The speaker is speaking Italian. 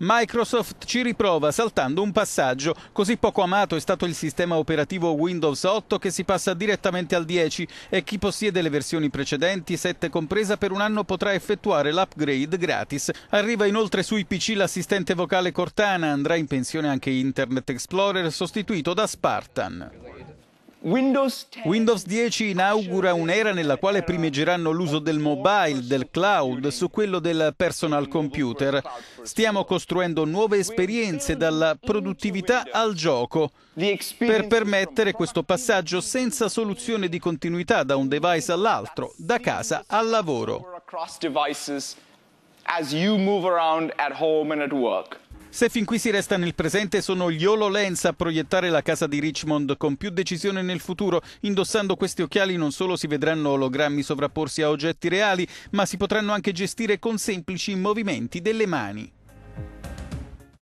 Microsoft ci riprova saltando un passaggio. Così poco amato è stato il sistema operativo Windows 8 che si passa direttamente al 10 e chi possiede le versioni precedenti, 7 compresa, per un anno potrà effettuare l'upgrade gratis. Arriva inoltre sui PC l'assistente vocale Cortana, andrà in pensione anche Internet Explorer sostituito da Spartan. Windows 10 inaugura un'era nella quale primeggeranno l'uso del mobile, del cloud, su quello del personal computer. Stiamo costruendo nuove esperienze dalla produttività al gioco per permettere questo passaggio senza soluzione di continuità da un device all'altro, da casa al lavoro. Se fin qui si resta nel presente sono gli HoloLens a proiettare la casa di Richmond con più decisione nel futuro. Indossando questi occhiali non solo si vedranno ologrammi sovrapporsi a oggetti reali, ma si potranno anche gestire con semplici movimenti delle mani.